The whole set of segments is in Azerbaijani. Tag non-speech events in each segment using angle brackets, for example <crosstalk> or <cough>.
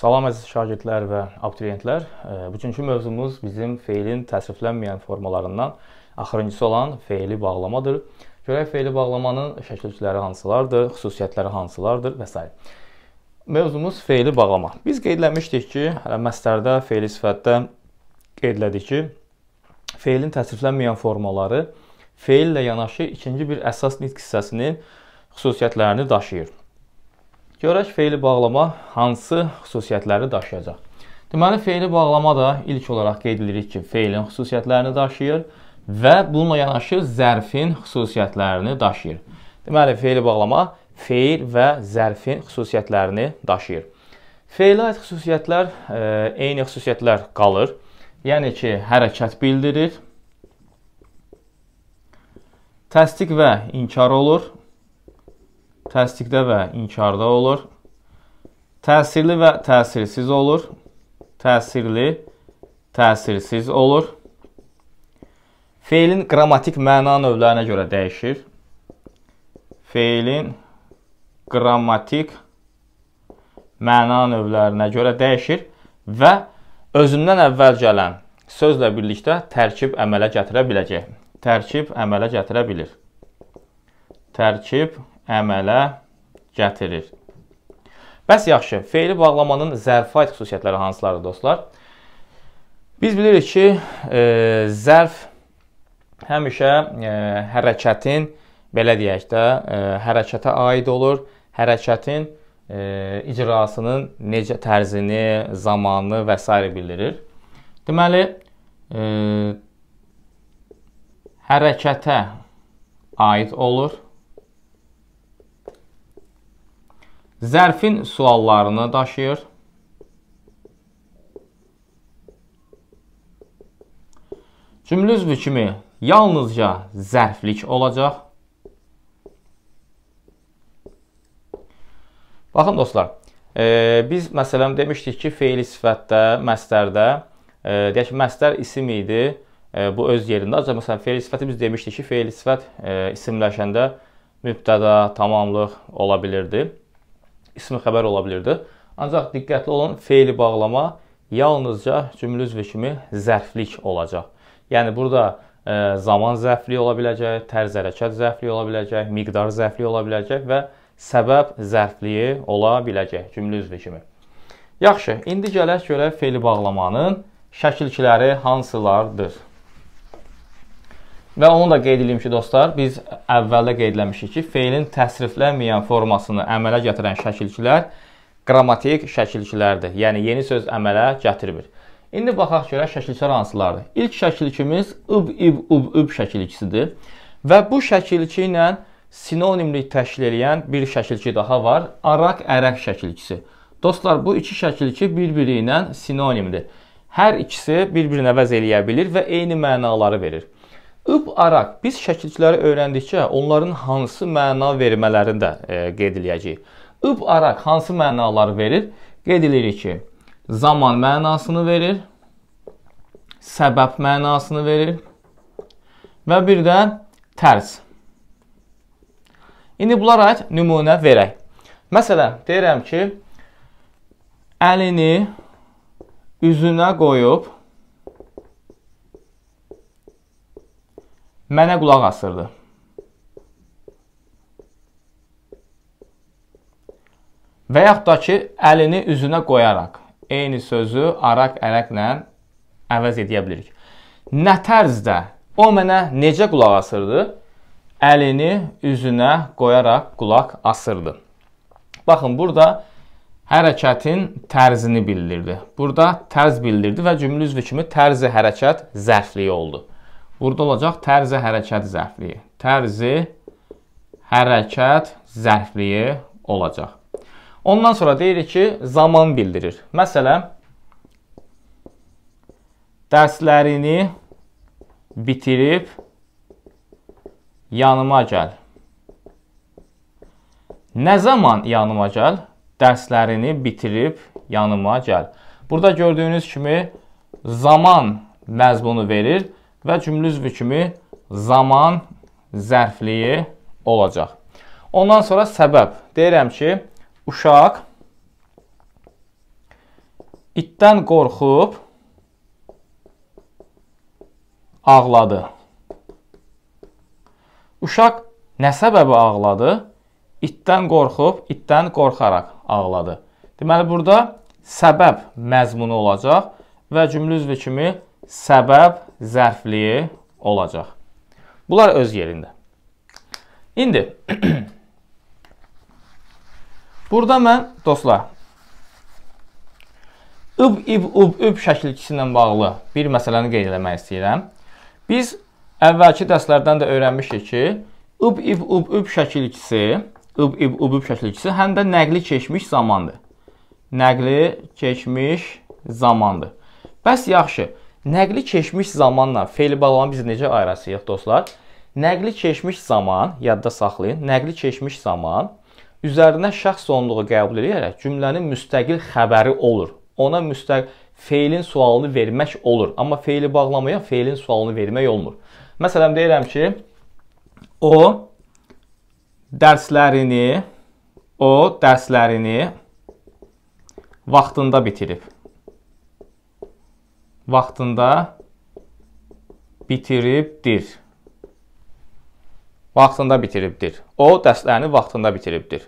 Salam əziz şagirdlər və abituriyentlər. E, bugünkü mövzumuz bizim feilin təsriflənməyən formalarından axırıncısı olan feili bağlamadır. Görək feili bağlamanın şəkillikləri hansılardır, xüsusiyyətləri hansılardır və s. Mövzumuz feili bağlama. Biz qeydləmişdik ki, hələ məsdərdə feili sifətdə qeydlədik ki, feilin təsriflənməyən formaları feillə yanaşı ikinci bir əsas nitq hissəsinin xüsusiyyətlərini daşıyır. Görək feili bağlama hansı xüsusiyyətləri daşıyacaq. Deməli, feili bağlama da ilk olaraq qeyd edirik ki, feilin xüsusiyyətlərini daşıyır və bununla yanaşı zərfin xüsusiyyətlərini daşıyır. Deməli, feili bağlama feil və zərfin xüsusiyyətlərini daşıyır. Feilə aid xüsusiyyətlər, e, eyni xüsusiyyətlər qalır. Yəni ki, hərəkət bildirir, təsdiq və inkar olur, təsdiqdə və inkarda olur. Təsirli və təsirsiz olur. Təsirli, təsirsiz olur. Feilin qrammatik məna növlərinə görə dəyişir. Feilin qrammatik məna növlərinə görə dəyişir və özündən əvvəl gələn sözlə birlikdə tərkib əmələ gətirə biləcək. Tərkib əmələ gətirə bilir. Tərkib əmələ gətirir. Bəs yaxşı, feili bağlamanın zərfayət xüsusiyyətləri hansılardır dostlar? Biz bilirik ki, e, zərf həmişə e, hərəkətin, belə deyək də, e, hərəkətə aid olur. Hərəkətin e, icrasının necə tərzini, zamanını və s. bildirir. Deməli, e, hərəkətə aid olur. Zərfin suallarını daşıyır. Cümlə üzvü kimi yalnızca zərflik olacaq. Baxın dostlar, e, biz məsələn demişdik ki, feili sifətdə, məsdərdə, e, deyək ki, məsdər isim idi, e, bu öz yerində. Ancaq məsələn feili sifəti biz demişdik ki, feili sifət e, isimləşəndə mübtəda, tamamlıq ola bilirdi ismi xəbər ola bilirdi. Ancaq diqqətli olun, feili bağlama yalnızca cümlüzvi kimi zərflik olacaq. Yəni burada ə, e, zaman zərfliyi ola biləcək, tərz hərəkət zərfliyi ola biləcək, miqdar zərfliyi ola biləcək və səbəb zərfliyi ola biləcək cümlüzvi kimi. Yaxşı, indi gələk görək feili bağlamanın şəkilkiləri hansılardır? Və onu da qeyd edeyim ki, dostlar, biz əvvəldə qeydləmişik ki, feilin təsriflənməyən formasını əmələ gətirən şəkilçilər qrammatik şəkilçilərdir. Yəni yeni söz əmələ gətirmir. İndi baxaq görək şəkilçilər hansılardır. İlk şəkilçimiz ıb ib ub üb şəkilçisidir və bu şəkilçi ilə sinonimlik təşkil edən bir şəkilçi daha var. Araq ərək şəkilçisi. Dostlar, bu iki şəkilçi bir-biri ilə sinonimdir. Hər ikisi bir-birinə əvəz eləyə bilir və eyni mənaları verir. İb araq biz şəkilçiləri öyrəndikcə onların hansı məna vermələrini də e, qeyd eləyəcəyik. İb araq hansı mənaları verir? Qeyd eləyirik ki, zaman mənasını verir, səbəb mənasını verir və bir də tərs. İndi bunlara nümunə verək. Məsələn, deyirəm ki, əlini üzünə qoyub mənə qulaq asırdı. Və yaxud da ki, əlini üzünə qoyaraq eyni sözü araq ərəklə əvəz edə bilirik. Nə tərzdə o mənə necə qulaq asırdı? Əlini üzünə qoyaraq qulaq asırdı. Baxın, burada hərəkətin tərzini bildirdi. Burada tərz bildirdi və cümlə üzvü kimi tərzi hərəkət zərfliyi oldu. Burada olacaq tərzi hərəkət zərfliyi. Tərzi hərəkət zərfliyi olacaq. Ondan sonra deyirik ki, zaman bildirir. Məsələn, dərslərini bitirib yanıma gəl. Nə zaman yanıma gəl? Dərslərini bitirib yanıma gəl. Burada gördüyünüz kimi zaman məzmunu verir və cümlə üzvü kimi zaman zərfliyi olacaq. Ondan sonra səbəb. Deyirəm ki, uşaq itdən qorxub ağladı. Uşaq nə səbəbi ağladı? İtdən qorxub, itdən qorxaraq ağladı. Deməli, burada səbəb məzmunu olacaq və cümlə üzvü kimi ağladı səbəb zərfliyi olacaq. Bunlar öz yerində. İndi <clears throat> burada mən dostlar ıb ib ub üb şəkil ikisi ilə bağlı bir məsələni qeyd etmək istəyirəm. Biz əvvəlki dərslərdən də öyrənmişik ki, ıb ib ub üb şəkil ikisi, ıb ib ub üb şəkil ikisi həm də nəqli keçmiş zamandır. Nəqli keçmiş zamandır. Bəs yaxşı, Nəqli keçmiş zamanla feili bağlamı biz necə ayırasıyıq dostlar? Nəqli keçmiş zaman, yadda saxlayın, nəqli keçmiş zaman üzərinə şəxs sonluğu qəbul edərək cümlənin müstəqil xəbəri olur. Ona müstəqil feilin sualını vermək olur, amma feili bağlamaya feilin sualını vermək olmur. Məsələn deyirəm ki, o dərslərini o dərslərini vaxtında bitirib vaxtında bitiribdir. Vaxtında bitiribdir. O dərslərini vaxtında bitiribdir.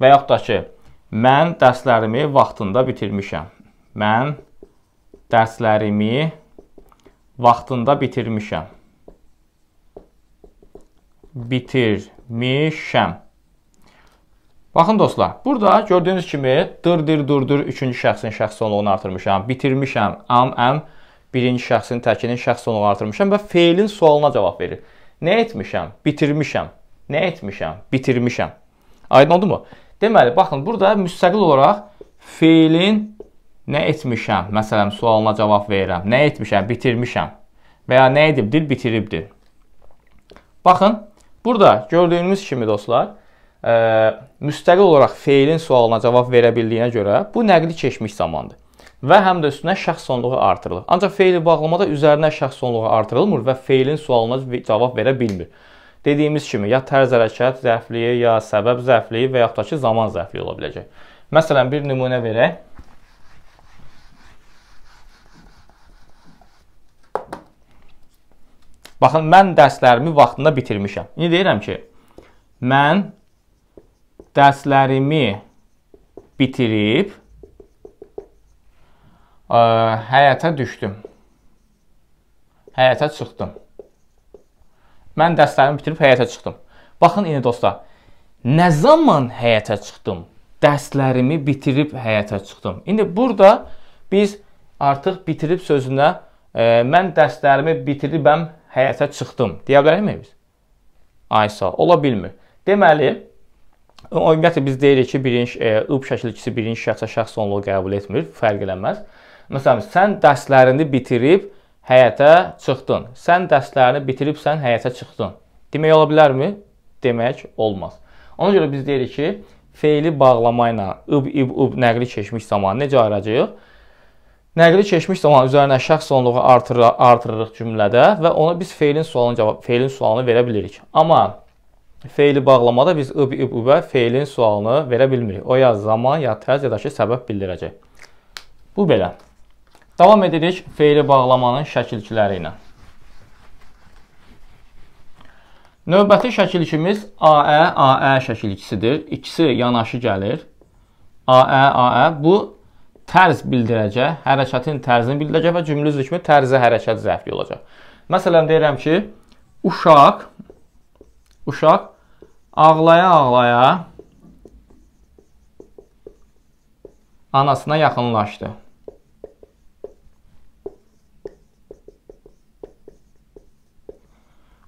Və yaxud da ki, mən dərslərimi vaxtında bitirmişəm. Mən dərslərimi vaxtında bitirmişəm. Bitirmişəm. Baxın dostlar, burada gördüyünüz kimi dırdır durdur üçüncü şəxsin şəxs sonluğunu artırmışam, bitirmişəm, am, am, am birinci şəxsin təkinin şəxs onu artırmışam və feilin sualına cavab verir. Nə etmişəm? Bitirmişəm. Nə etmişəm? Bitirmişəm. Aydın oldu mu? Deməli, baxın, burada müstəqil olaraq feilin nə etmişəm, məsələn, sualına cavab verirəm. Nə etmişəm? Bitirmişəm. Və ya nə edibdir? Bitiribdir. Baxın, burada gördüyünüz kimi dostlar, ə, e, müstəqil olaraq feilin sualına cavab verə bildiyinə görə bu nəqli keçmiş zamandır və həm də üstünə şəxs sonluğu artırılır. Ancaq feili bağlamada üzərinə şəxs sonluğu artırılmır və feilin sualına cavab verə bilmir. Dediyimiz kimi, ya tərz hərəkət zəfliyi, ya səbəb zəfliyi və yaxud da ki, zaman zəfliyi ola biləcək. Məsələn, bir nümunə verək. Baxın, mən dərslərimi vaxtında bitirmişəm. İndi deyirəm ki, mən dərslərimi bitirib ə, həyətə düşdüm. Həyətə çıxdım. Mən dərslərimi bitirib həyətə çıxdım. Baxın indi dostlar, nə zaman həyətə çıxdım? Dərslərimi bitirib həyətə çıxdım. İndi burada biz artıq bitirib sözünə ə, mən dərslərimi bitiribəm həyətə çıxdım deyə bilərikmi biz? Aysa, ola bilmir. Deməli, ümumiyyətlə biz deyirik ki, birinci ıb şəkil ikisi birinci şəxsə şəxs onluğu qəbul etmir, fərq eləməz. Məsələn, sən dərslərini bitirib həyətə çıxdın. Sən dərslərini bitiribsən, həyətə çıxdın. Demək ola bilərmi? Demək olmaz. Ona görə biz deyirik ki, feili bağlama ilə ıb ib ıb nəqli keçmiş zaman necə ayıracağıq? Nəqli keçmiş zaman üzərinə şəxs sonluğu artır artırırıq cümlədə və ona biz feilin sualını cavab feilin sualını verə bilirik. Amma feili bağlamada biz ıb ib übə feilin sualını verə bilmirik. O ya zaman, ya təz, ya da ki səbəb bildirəcək. Bu belə. Davam edirik feili bağlamanın şəkilçiləri ilə. Növbəti şəkilçimiz AE, AE şəkilçisidir. İkisi yanaşı gəlir. AE, AE bu tərz bildirəcək, hərəkətin tərzini bildirəcək və cümlə zikmi tərzə hərəkət zərfi olacaq. Məsələn deyirəm ki, uşaq uşaq ağlaya-ağlaya anasına yaxınlaşdı.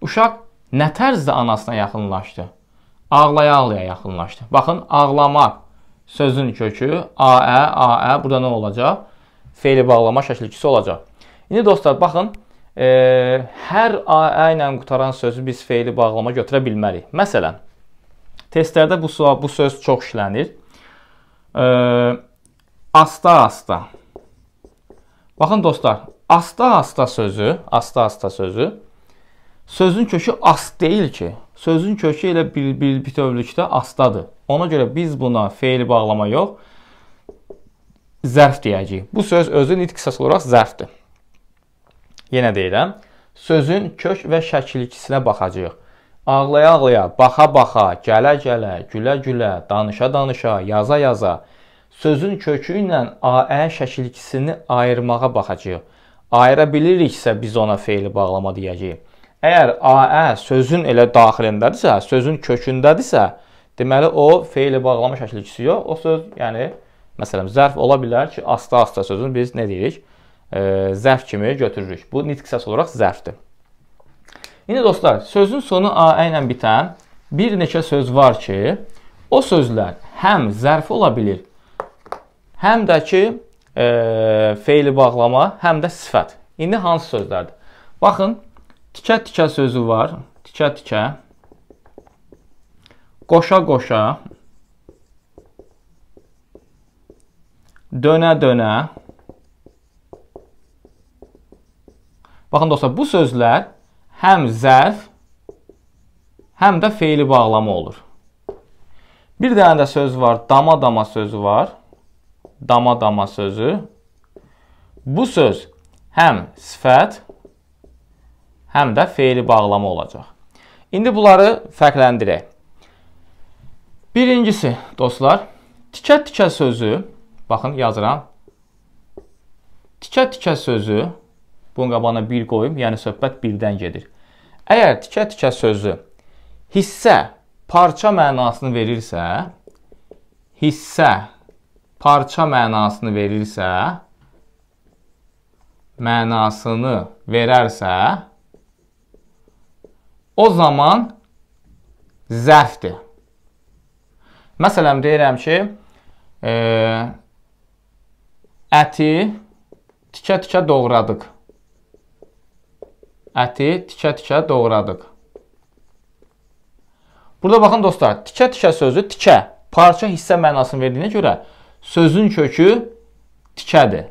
Uşaq nə tərzdə anasına yaxınlaşdı? Ağlaya-ağlaya yaxınlaşdı. Baxın, ağlamaq sözün kökü aə, aə burada nə olacaq? Feili bağlama şəkilkisi olacaq. İndi dostlar, baxın, e, hər aə ilə qutaran sözü biz feili bağlama götürə bilmərik. Məsələn, testlərdə bu, bu söz çox işlənir. E, asta-asta. Baxın dostlar, asta-asta sözü, asta-asta sözü Sözün kökü as deyil ki. Sözün kökü elə bir, bir bütövlükdə asdadır. Ona görə biz buna feil bağlama yox, zərf deyəcəyik. Bu söz özü nitq səs olaraq zərfdir. Yenə deyirəm, sözün kök və şəkil ikisinə baxacağıq. Ağlaya-ağlaya, baxa-baxa, gələ-gələ, gülə-gülə, danışa-danışa, yaza-yaza sözün kökü ilə AE şəkil ikisini ayırmağa baxacağıq. Ayıra biliriksə biz ona feili bağlama deyəcəyik. Əgər aə sözün elə daxilindədirsə, sözün kökündədirsə, deməli o feili bağlama şəkli kiçiyor. O söz, yəni məsələn zərf ola bilər ki, asta-asta sözün biz nə deyirik? E, zərf kimi götürürük. Bu nitq səs olaraq zərfdir. İndi dostlar, sözün sonu aə ilə bitən bir neçə söz var ki, o sözlər həm zərf ola bilir, həm də ki e, feili bağlama, həm də sifət. İndi hansı sözlərdir? Baxın, Tikə-tikə sözü var. Tikə-tikə. Qoşa-qoşa. Dönə-dönə. Baxın dostlar, bu sözlər həm zərf, həm də feili bağlama olur. Bir dənə də söz var, dama-dama sözü var. Dama-dama sözü. Bu söz həm sifət, həm də feili bağlama olacaq. İndi bunları fərqləndirək. Birincisi, dostlar, tikə-tikə sözü, baxın yazıram. Tikə-tikə sözü, bunun qabağına bir qoyum, yəni söhbət birdən gedir. Əgər tikə-tikə sözü hissə, parça mənasını verirsə, hissə, parça mənasını verirsə, mənasını verərsə, o zaman zəfdir. Məsələn, deyirəm ki, e, əti tikə-tikə doğradıq. Əti tikə-tikə doğradıq. Burada baxın dostlar, tikə-tikə sözü tikə, parça hissə mənasını verdiyinə görə sözün kökü tikədir.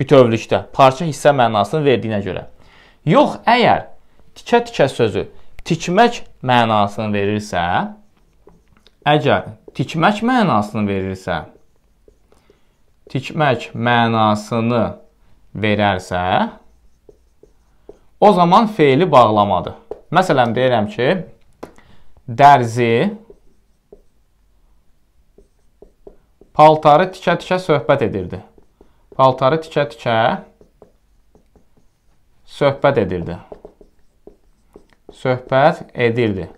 Bütövlükdə parça hissə mənasını verdiyinə görə. Yox, əgər tikə-tikə sözü tikmək mənasını verirsə, əgər tikmək mənasını verirsə, tikmək mənasını verərsə, o zaman feili bağlamadır. Məsələn, deyirəm ki, dərzi paltarı tikə-tikə söhbət edirdi. Paltarı tikə-tikə söhbət edirdi söhbət edirdi.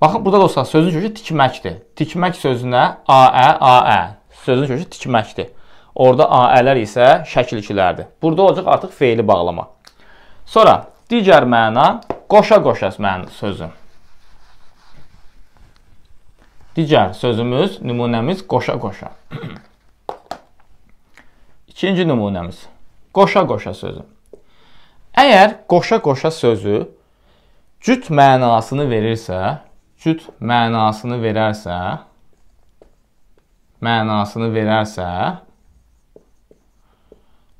Baxın, burada dostlar sözün kökü tikməkdir. Tikmək sözünə aə, aə. Sözün kökü tikməkdir. Orada aələr isə şəkil ikilərdir. Burada olacaq artıq feili bağlama. Sonra digər məna qoşa-qoşa mən sözü. Digər sözümüz, nümunəmiz qoşa-qoşa. <clears throat> İkinci nümunəmiz qoşa-qoşa sözü. Əgər qoşa-qoşa sözü cüt mənasını verirsə, cüt mənasını verərsə, mənasını verərsə,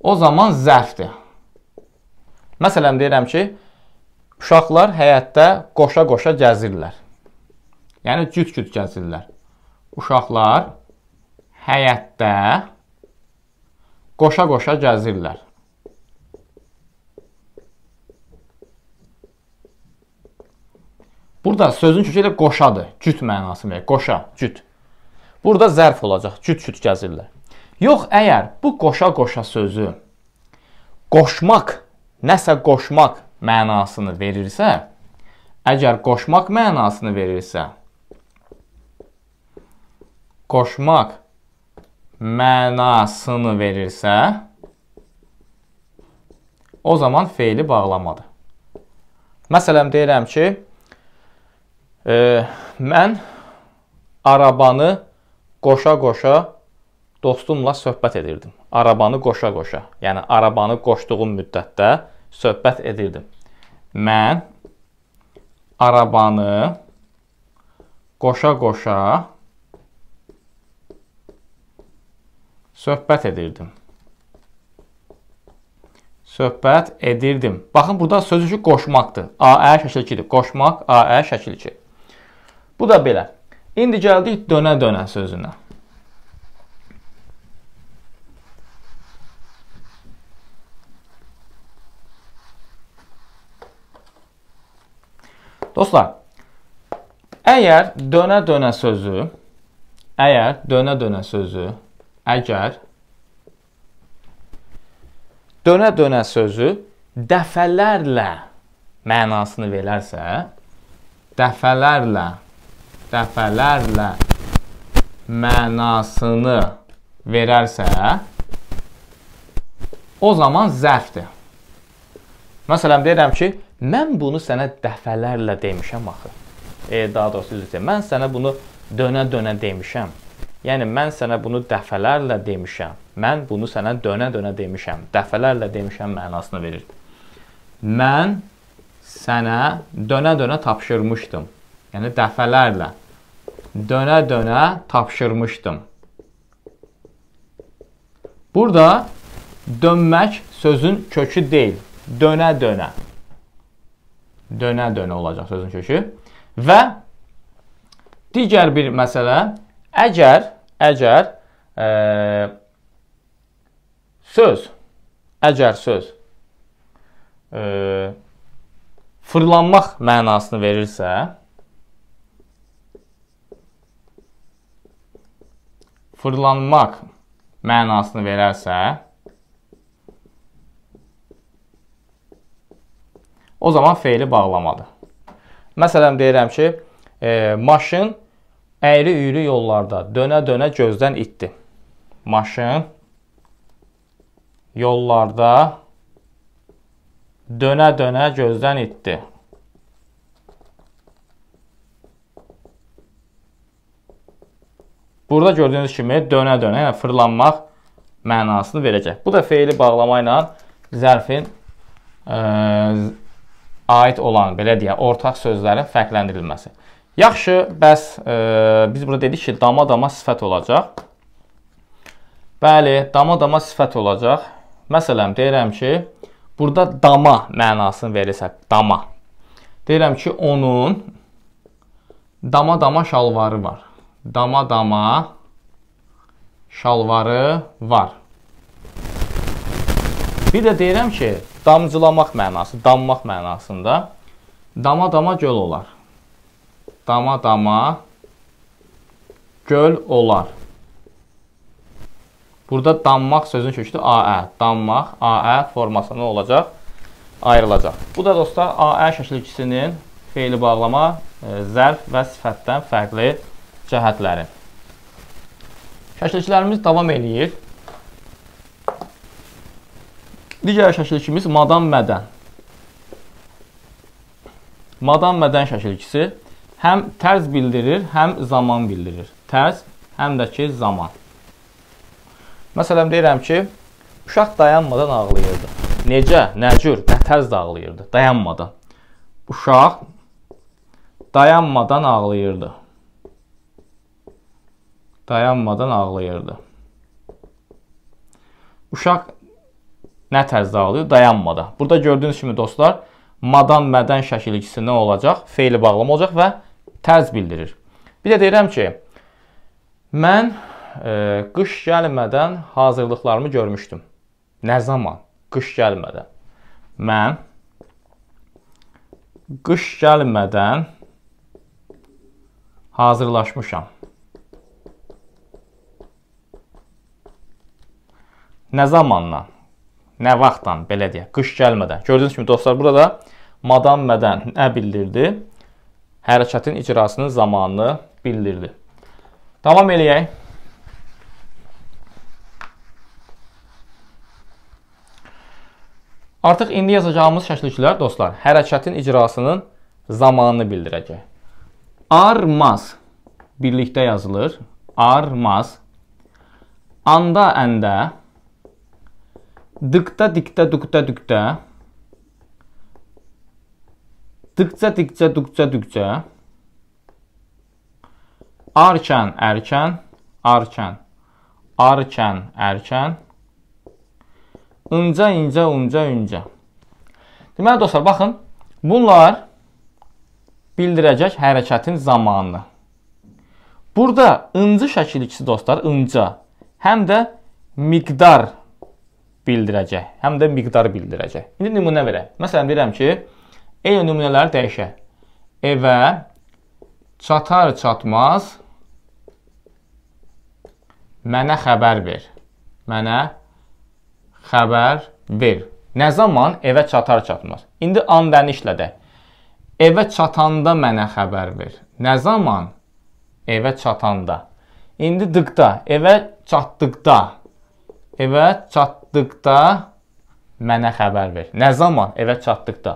o zaman zərfdir. Məsələn, deyirəm ki, uşaqlar həyətdə qoşa-qoşa gəzirlər. Yəni, cüt-cüt gəzirlər. Uşaqlar həyətdə qoşa-qoşa gəzirlər. Burada sözün kökü elə qoşadır. Cüt mənası verir. Qoşa, cüt. Burada zərf olacaq. Cüt-cüt gəzirlər. Yox, əgər bu qoşa-qoşa sözü qoşmaq, nəsə qoşmaq mənasını verirsə, əgər qoşmaq mənasını verirsə, qoşmaq mənasını verirsə, o zaman feili bağlamadır. Məsələn deyirəm ki, E, mən arabanı qoşa-qoşa dostumla söhbət edirdim. Arabanı qoşa-qoşa. Yəni arabanı qoşduğum müddətdə söhbət edirdim. Mən arabanı qoşa-qoşa söhbət edirdim. Söhbət edirdim. Baxın, burada sözcük qoşmaqdır. Aə şəkil 2-dir. Qoşmaq Aə şəkil 2. Bu da belə. İndi gəldik dönə-dönə sözünə. Dostlar, əgər dönə-dönə sözü, əgər dönə-dönə sözü, əgər dönə-dönə sözü dəfələrlə mənasını verərsə, dəfələrlə dəfələrlə mənasını verərsə, o zaman zərfdir. Məsələn, deyirəm ki, mən bunu sənə dəfələrlə demişəm axı. E, daha doğrusu üzr istəyirəm. Mən sənə bunu dönə-dönə demişəm. Yəni mən sənə bunu dəfələrlə demişəm. Mən bunu sənə dönə-dönə demişəm. Dəfələrlə demişəm mənasını verir. Mən sənə dönə-dönə tapşırmışdım yəni dəfələrlə dönə-dönə tapşırmışdım. Burada dönmək sözün kökü deyil, dönə-dönə. Dönə-dönə olacaq sözün kökü. Və digər bir məsələ, əgər, əgər e, söz, əgər söz e, fırlanmaq mənasını verirsə, fırlanmaq mənasını verərsə, o zaman feili bağlamadır. Məsələn, deyirəm ki, e, maşın əyri-üyrü yollarda dönə-dönə gözdən itdi. Maşın yollarda dönə-dönə gözdən itdi. Burada gördüyünüz kimi dönə-dönə, yəni fırlanmaq mənasını verəcək. Bu da feili bağlama ilə zərfin ə, e, aid olan, belə deyə, ortaq sözlərin fərqləndirilməsi. Yaxşı, bəs ə, e, biz burada dedik ki, dama-dama sifət olacaq. Bəli, dama-dama sifət olacaq. Məsələn, deyirəm ki, burada dama mənasını verirsək, dama. Deyirəm ki, onun dama-dama şalvarı var dama-dama şalvarı var. Bir də deyirəm ki, damcılamaq mənası, dammaq mənasında dama-dama göl olar. Dama-dama göl olar. Burada dammaq sözün kökü Aə, dammaq, Aə formasına olacaq, ayrılacaq. Bu da dostlar Aə şəkil ikisinin feili bağlama, e, zərf və sifətdən fərqli olacaq cəhətləri. Şəkilçilərimiz davam eləyir. Digər şəkilçimiz Madam Mədən. Madam Mədən şəkilçisi həm tərz bildirir, həm zaman bildirir. Tərz, həm də ki, zaman. Məsələn, deyirəm ki, uşaq dayanmadan ağlayırdı. Necə, nə cür, nə tərz ağlayırdı, dayanmadan. Uşaq dayanmadan ağlayırdı dayanmadan ağlayırdı. Uşaq nə tərzdə ağlayır? Dayanmadan. Burada gördüyünüz kimi dostlar, madan mədən şəkil ikisi nə olacaq? Feili bağlama olacaq və tərz bildirir. Bir də deyirəm ki, mən e, qış gəlmədən hazırlıqlarımı görmüşdüm. Nə zaman? Qış gəlmədən. Mən qış gəlmədən hazırlaşmışam. Nə zamandan? Nə vaxtdan, belə deyək, qış gəlmədən. Gördüyünüz kimi dostlar, burada madam mədən nə bildirdi? Hərəkətin icrasının zamanını bildirdi. Davam eləyək. Artıq indi yazacağımız şəkilliklər, dostlar, hərəkətin icrasının zamanını bildirəcək. Armaz birlikdə yazılır. Armaz. Anda, əndə Dıqda, diqdə, duqda, düqdə. Dıqca, diqcə, duqca, düqcə. Arkən, ərkən, arkən. Arkən, ərkən. Inca, incə, unca, üncə. Deməli, dostlar, baxın. Bunlar bildirəcək hərəkətin zamanını. Burada ıncı şəkil ikisi dostlar, ınca. Həm də miqdar bildirəcək, həm də miqdarı bildirəcək. İndi nümunə verək. Məsələn deyirəm ki, eyni nümunələri dəyişək. Evə çatar çatmaz mənə xəbər ver. Mənə xəbər ver. Nə zaman evə çatar çatmaz. İndi andəni işlədək. Evə çatanda mənə xəbər ver. Nə zaman evə çatanda. İndi dıqda, evə çatdıqda. Evə çat çatdıqda mənə xəbər ver. Nə zaman? Evə çatdıqda.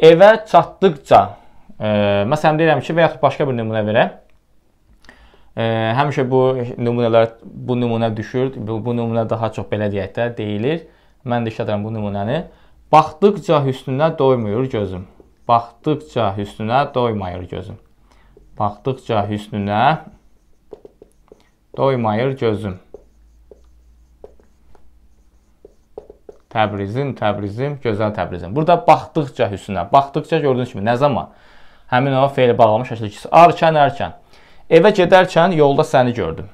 Evə çatdıqca, e, məsələn deyirəm ki, və yaxud başqa bir nümunə verəm. E, həmişə bu nümunələr bu nümunə düşür. Bu, bu nümunə daha çox belə deyək də deyilir. Mən də işlədirəm bu nümunəni. Baxdıqca hüsnünə doymur gözüm. Baxdıqca hüsnünə doymayır gözüm. Baxdıqca hüsnünə doymayır gözüm. Təbrizim, Təbrizim, gözəl Təbrizim. Burada baxdıqca Hüsnə, baxdıqca gördüyünüz kimi nə zaman? Həmin o feil bağlamış şəkildə ikisi. Arkən, ərkən. Evə gedərkən yolda səni gördüm.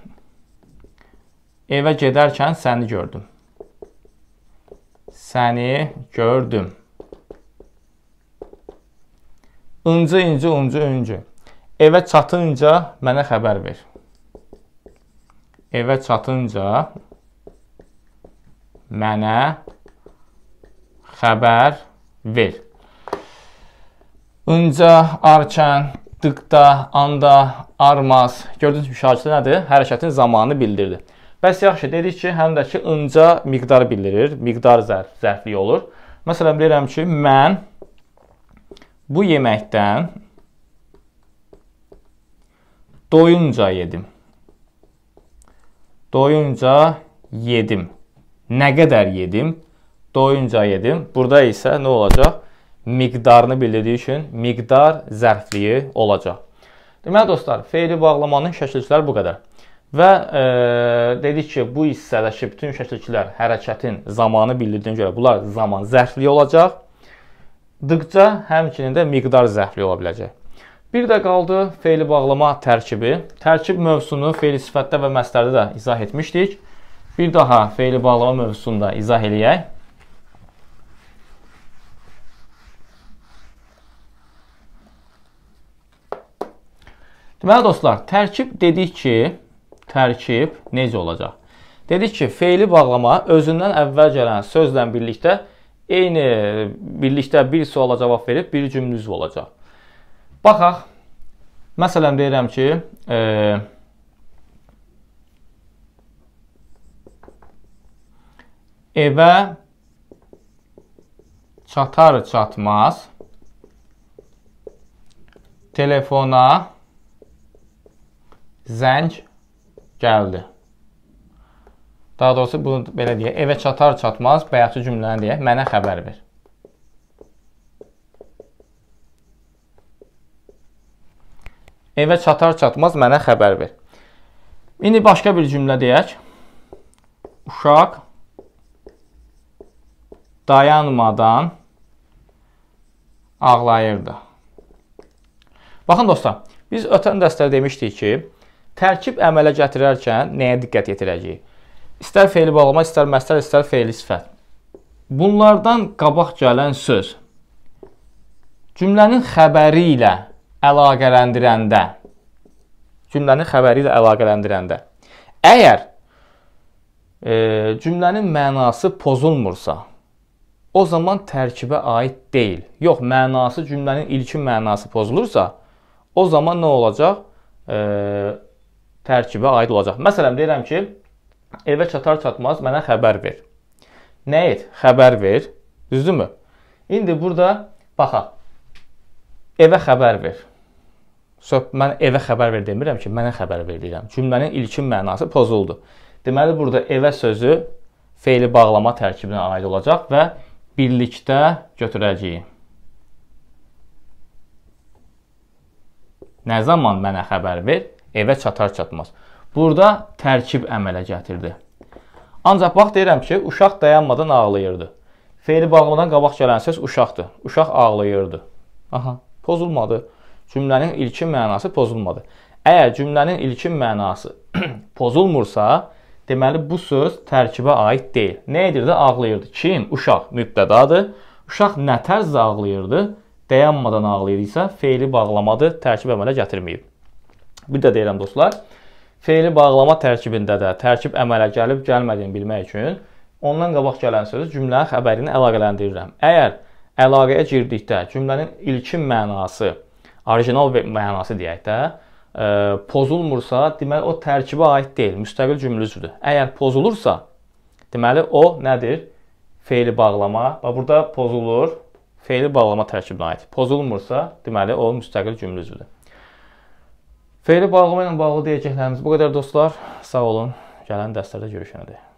Evə gedərkən səni gördüm. Səni gördüm. Incı, incı, uncu, üncü. Evə çatınca mənə xəbər ver. Evə çatınca mənə xəbər ver. Önca, arkən, dıqda, anda, armaz. Gördünüz müşahidədə nədir? Hərəkətin zamanı bildirdi. Bəs yaxşı, dedik ki, həm də ki, önca miqdar bildirir, miqdar zərf, zərfliyi olur. Məsələn, bilirəm ki, mən bu yeməkdən doyunca yedim. Doyunca yedim. Nə qədər yedim? doyunca yedim. Burada isə nə olacaq? Miqdarını bildirdiyi üçün miqdar zərfliyi olacaq. Deməli dostlar, feili bağlamanın şəkilçiləri bu qədər. Və e, dedik ki, bu hissədəki bütün şəkilçilər hərəkətin zamanı bildirdiyinə görə bunlar zaman zərfliyi olacaq. Dıqca həmçinin də miqdar zərfliyi ola biləcək. Bir də qaldı feili bağlama tərkibi. Tərkib mövzusunu feili sifətdə və məsdərdə də izah etmişdik. Bir daha feili bağlama mövzusunu da izah eləyək. Deməli dostlar, tərkib dedik ki, tərkib necə olacaq? Dedik ki, feili bağlama özündən əvvəl gələn sözlə birlikdə eyni birlikdə bir suala cavab verib bir cümlə üzv olacaq. Baxaq. Məsələn deyirəm ki, e, evə çatar çatmaz telefona zəng gəldi. Daha doğrusu bunu belə deyək, evə çatar çatmaz bayaqçı cümləni deyək, mənə xəbər ver. Evə çatar çatmaz mənə xəbər ver. İndi başqa bir cümlə deyək. Uşaq dayanmadan ağlayırdı. Baxın dostlar, biz ötən dərsdə demişdik ki, Tərkib əmələ gətirərkən nəyə diqqət yetirəcəyik? İstər feili bağlama, istər məstər, istər feili sifət. Bunlardan qabaq gələn söz cümlənin xəbəri ilə əlaqələndirəndə cümlənin xəbəri ilə əlaqələndirəndə əgər e, cümlənin mənası pozulmursa, o zaman tərkibə aid deyil. Yox, mənası cümlənin ilkin mənası pozulursa, o zaman nə olacaq? E, tərkibə aid olacaq. Məsələn, deyirəm ki, evə çatar-çatmaz mənə xəbər ver. Nə et? Xəbər ver. Düzdürmü? İndi burada baxaq. Evə xəbər ver. Söhb mən evə xəbər ver demirəm ki, mənə xəbər ver deyirəm. Cümlənin ilkin mənası pozuldu. Deməli burada evə sözü feili bağlama tərkibinə aid olacaq və birlikdə götürəcəyik. Nə zaman mənə xəbər ver? evə çatar-çatmaz. Burada tərkib əmələ gətirdi. Ancaq bax deyirəm ki, uşaq dayanmadan ağlayırdı. Feili bağlamadan qabaq gələn söz uşaqdır. Uşaq ağlayırdı. Aha, pozulmadı. Cümlənin ilkin mənası pozulmadı. Əgər cümlənin ilkin mənası <clears throat> pozulmursa, deməli bu söz tərkibə aid deyil. Nə edirdi? Ağlayırdı. Kim? Uşaq mübtədadır. Uşaq nə tərzdə ağlayırdı? Dayanmadan ağlayırdı isə feili bağlamadı, tərkib əmələ gətirməyib. Bir də deyirəm dostlar, feili bağlama tərkibində də tərkib əmələ gəlib gəlmədiyini bilmək üçün ondan qabaq gələn sözü cümlənin xəbərini əlaqələndirirəm. Əgər əlaqəyə girdikdə cümlənin ilkin mənası, orijinal mənası deyək də, ə, e, pozulmursa, deməli o tərkibə aid deyil, müstəqil cümlə üzvüdür. Əgər pozulursa, deməli o nədir? Feili bağlama və burada pozulur, feili bağlama tərkibinə aid. Pozulmursa, deməli o müstəqil cümlə üzvüdür. Feili bağlama ilə bağlı deyəcəklərimiz bu qədər dostlar. Sağ olun. Gələn dərslərdə görüşənədək.